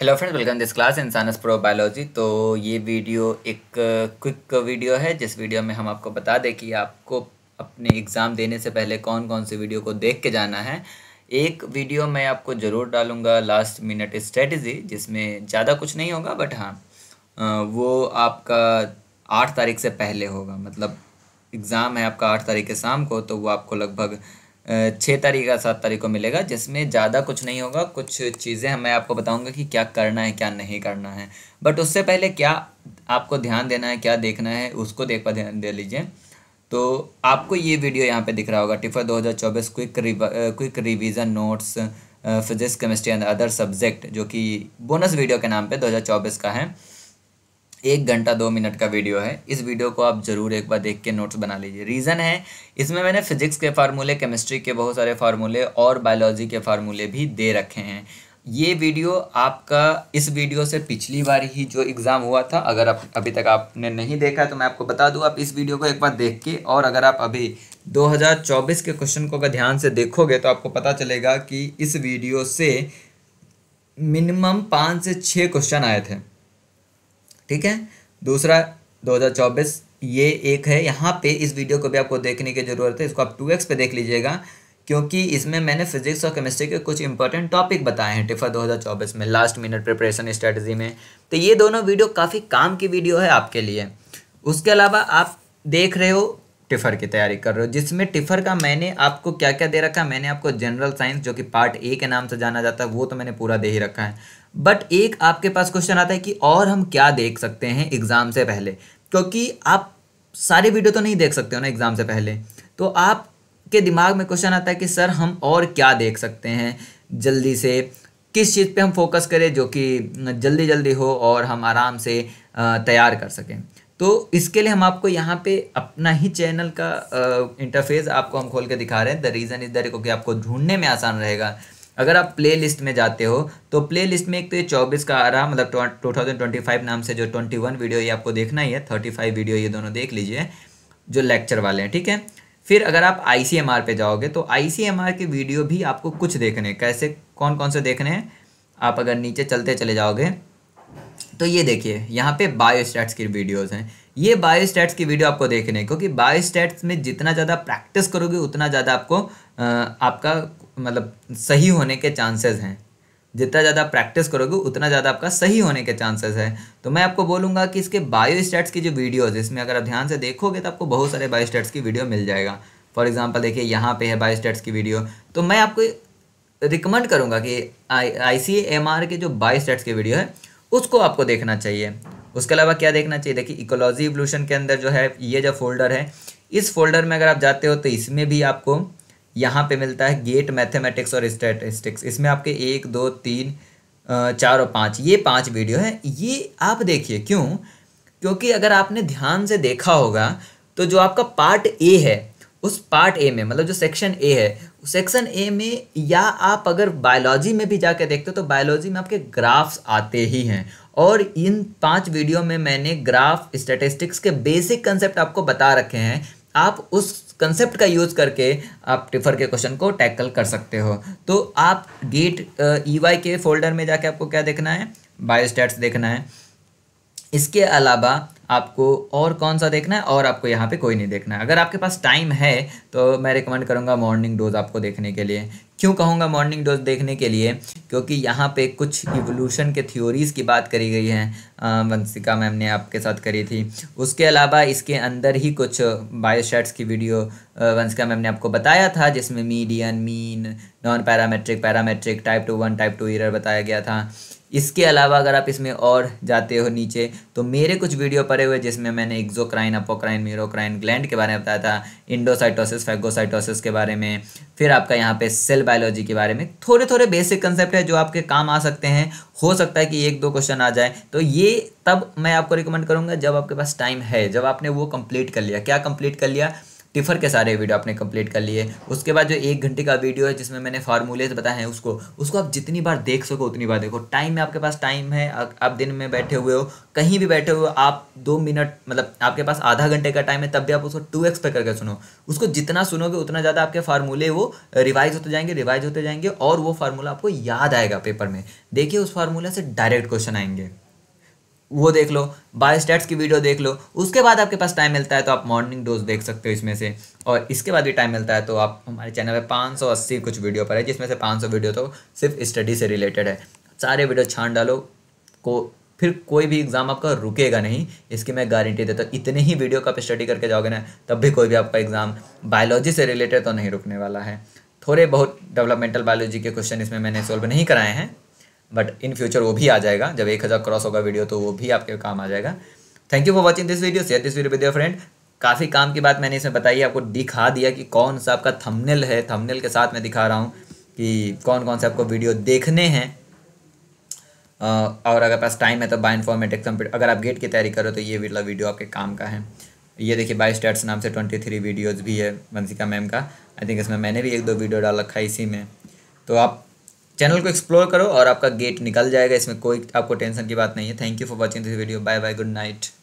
hello friends welcome this class इंसानस pro biology तो ये वीडियो एक क्विक uh, वीडियो है जिस वीडियो में हम आपको बता दें कि आपको अपने एग्ज़ाम देने से पहले कौन कौन सी वीडियो को देख के जाना है एक वीडियो मैं आपको ज़रूर डालूंगा लास्ट मिनट स्ट्रेटजी जिसमें ज़्यादा कुछ नहीं होगा बट हाँ uh, वो आपका आठ तारीख से पहले होगा मतलब एग्ज़ाम है आपका आठ तारीख के शाम को तो वो आपको लगभग छः तारीख या सात तारीख को मिलेगा जिसमें ज़्यादा कुछ नहीं होगा कुछ चीज़ें मैं आपको बताऊंगा कि क्या करना है क्या नहीं करना है बट उससे पहले क्या आपको ध्यान देना है क्या देखना है उसको देख पर ध्यान दे लीजिए तो आपको ये वीडियो यहाँ पे दिख रहा होगा TIFR 2024 quick rev, quick revision notes physics chemistry and other subject जो कि बोनस वीडियो के नाम पर दो का है एक घंटा दो मिनट का वीडियो है इस वीडियो को आप ज़रूर एक बार देख के नोट्स बना लीजिए रीज़न है इसमें मैंने फिजिक्स के फार्मूले केमिस्ट्री के बहुत सारे फार्मूले और बायोलॉजी के फार्मूले भी दे रखे हैं ये वीडियो आपका इस वीडियो से पिछली बार ही जो एग्ज़ाम हुआ था अगर आप अभी तक आपने नहीं देखा तो मैं आपको बता दूं आप इस वीडियो को एक बार देख के और अगर आप अभी 2024 के क्वेश्चन को अगर ध्यान से देखोगे तो आपको पता चलेगा कि इस वीडियो से मिनिमम पाँच से छः क्वेश्चन आए थे ठीक है दूसरा 2024 ये एक है यहाँ पे इस वीडियो को भी आपको देखने की ज़रूरत है इसको आप टू एक्स पे देख लीजिएगा क्योंकि इसमें मैंने फिजिक्स और केमिस्ट्री के कुछ इंपॉर्टेंट टॉपिक बताए हैं टिफा 2024 में लास्ट मिनट प्रिपरेशन स्ट्रेटजी में तो ये दोनों वीडियो काफ़ी काम की वीडियो है आपके लिए उसके अलावा आप देख रहे हो टिफर की तैयारी कर रहे हो जिसमें टिफर का मैंने आपको क्या क्या दे रखा है मैंने आपको जनरल साइंस जो कि पार्ट ए के नाम से जाना जाता है वो तो मैंने पूरा दे ही रखा है बट एक आपके पास क्वेश्चन आता है कि और हम क्या देख सकते हैं एग्ज़ाम से पहले क्योंकि आप सारे वीडियो तो नहीं देख सकते हो ना एग्ज़ाम से पहले तो आप के दिमाग में क्वेश्चन आता है कि सर हम और क्या देख सकते हैं जल्दी से किस चीज़ पे हम फोकस करें जो कि जल्दी जल्दी हो और हम आराम से तैयार कर सकें तो इसके लिए हम आपको यहाँ पे अपना ही चैनल का इंटरफेस आपको हम खोल के दिखा रहे हैं द रीज़न इज दर क्योंकि कि आपको ढूंढने में आसान रहेगा अगर आप प्ले लिस्ट में जाते हो तो प्ले लिस्ट में एक तो ये चौबीस का आ रहा मतलब टू थाउजेंड ट्वेंटी फाइव नाम से जो ट्वेंटी वन वीडियो ये आपको देखना ही है थर्टी फाइव वीडियो ये दोनों देख लीजिए जो लेक्चर वाले हैं ठीक है फिर अगर आप आई सी एम आर पे जाओगे तो आई सी एम आर के वीडियो भी आपको कुछ देखने कैसे कौन कौन से देखने हैं आप अगर नीचे चलते चले जाओगे तो ये देखिए यहाँ पे बायोस्टैट्स की वीडियोज हैं ये बायोस्टैट्स की वीडियो आपको देखने क्योंकि बायोस्टैट्स में जितना ज़्यादा प्रैक्टिस करोगे उतना ज़्यादा आपको आपका मतलब सही होने के चांसेस हैं जितना ज़्यादा प्रैक्टिस करोगे उतना ज़्यादा आपका सही होने के चांसेस है तो मैं आपको बोलूँगा कि इसके बायो स्टैट्स की जो वीडियोज़ है इसमें अगर आप ध्यान से देखोगे तो आपको बहुत सारे बायो स्टैट्स की वीडियो मिल जाएगा फॉर एग्जाम्पल देखिए यहाँ पे है बायो स्टैट्स की वीडियो तो मैं आपको रिकमेंड करूँगा कि आई सी एम आर के जो बायो स्टैट्स की वीडियो है उसको आपको देखना चाहिए उसके अलावा क्या देखना चाहिए देखिए इकोलॉजी इवोल्यूशन के अंदर जो है ये जो फोल्डर है इस फोल्डर में अगर आप जाते हो तो इसमें भी आपको यहाँ पे मिलता है गेट मैथमेटिक्स और स्टेटिस्टिक्स इसमें आपके एक दो तीन चार और पाँच ये पाँच वीडियो हैं ये आप देखिए क्यों क्योंकि अगर आपने ध्यान से देखा होगा तो जो आपका पार्ट ए है उस पार्ट ए में मतलब जो सेक्शन ए है सेक्शन तो ए में या आप अगर बायोलॉजी में भी जाकर देखते हो तो बायोलॉजी में आपके ग्राफ्स आते ही हैं और इन पांच वीडियो में मैंने ग्राफ स्टेटिस्टिक्स के बेसिक कंसेप्ट आपको बता रखे हैं आप उस कंसेप्ट का यूज़ करके आप टिफर के क्वेश्चन को टैकल कर सकते हो तो आप गेट ई वाई के फोल्डर में जाके आपको क्या देखना है बायोस्टैट्स देखना है इसके अलावा आपको और कौन सा देखना है और आपको यहाँ पे कोई नहीं देखना है अगर आपके पास टाइम है तो मैं रिकमेंड करूँगा मॉर्निंग डोज आपको देखने के लिए क्यों कहूँगा मॉर्निंग डोज देखने के लिए क्योंकि यहाँ पे कुछ इवोल्यूशन के थ्योरीज़ की बात करी गई है वंशिका मैम ने आपके साथ करी थी उसके अलावा इसके अंदर ही कुछ बायोशेट्स की वीडियो वंशिका मैम ने आपको बताया था जिसमें median mean non parametric parametric type two one type two error बताया गया था इसके अलावा अगर आप इसमें और जाते हो नीचे तो मेरे कुछ वीडियो पड़े हुए जिसमें मैंने एक्जोक्राइन अपोक्राइन मीरोक्राइन ग्लैंड के बारे में बताया था इंडोसाइटोसिस फैगोसाइटोसिस के बारे में फिर आपका यहाँ पे सेल बायोलॉजी के बारे में थोड़े थोड़े बेसिक कंसेप्ट है जो आपके काम आ सकते हैं हो सकता है कि एक दो क्वेश्चन आ जाए तो ये तब मैं आपको रिकमेंड करूँगा जब आपके पास टाइम है जब आपने वो कंप्लीट कर लिया क्या कम्प्लीट कर लिया टिफर के सारे वीडियो आपने कंप्लीट कर लिए उसके बाद जो एक घंटे का वीडियो है जिसमें मैंने फार्मूलेज बताए हैं उसको उसको आप जितनी बार देख सको उतनी बार देखो टाइम में आपके पास टाइम है आप दिन में बैठे हुए हो कहीं भी बैठे हुए आप दो मिनट मतलब आपके पास आधा घंटे का टाइम है तब भी आप उसको टू एक्स पे करके सुनो उसको जितना सुनोगे उतना ज़्यादा आपके फार्मूले वो रिवाइज होते जाएंगे रिवाइज होते जाएंगे और वो फार्मूला आपको याद आएगा पेपर में देखिए उस फार्मूला से डायरेक्ट क्वेश्चन आएंगे वो देख लो बाय स्टेट्स की वीडियो देख लो उसके बाद आपके पास टाइम मिलता है तो आप मॉर्निंग डोज देख सकते हो इसमें से और इसके बाद भी टाइम मिलता है तो आप हमारे चैनल पे 580 कुछ वीडियो पर है जिसमें से 500 वीडियो तो सिर्फ स्टडी से रिलेटेड है सारे वीडियो छान डालो को फिर कोई भी एग्ज़ाम आपका रुकेगा नहीं इसकी मैं गारंटी देता हूँ इतने ही वीडियो का आप स्टडी करके जाओगे ना तब भी कोई भी आपका एग्ज़ाम बायोलॉजी से रिलेटेड तो नहीं रुकने वाला है थोड़े बहुत डेवलपमेंटल बायोलॉजी के क्वेश्चन इसमें मैंने सोल्व नहीं कराए हैं बट इन फ्यूचर वो भी आ जाएगा जब एक हज़ार क्रॉस होगा वीडियो तो वो भी आपके काम आ जाएगा thank you for watching this video share this video with your friend काफ़ी काम की बात मैंने इसमें बताई आपको दिखा दिया कि कौन सा आपका थंबनेल है थंबनेल के साथ मैं दिखा रहा हूँ कि कौन कौन से आपको वीडियो देखने हैं और अगर पास टाइम है तो बाय इन्फॉर्मेटिक कंप्यूटर अगर आप गेट की तैयारी करो तो ये वाला वीडियो आपके काम का है ये देखिए बाई स्टेट्स नाम से ट्वेंटी थ्री वीडियोज़ भी है वंशिका मैम का आई थिंक इसमें मैंने भी एक दो वीडियो डाल रखा है इसी में तो आप चैनल को एक्सप्लोर करो और आपका गेट निकल जाएगा इसमें कोई आपको टेंशन की बात नहीं है thank you for watching this video bye bye good night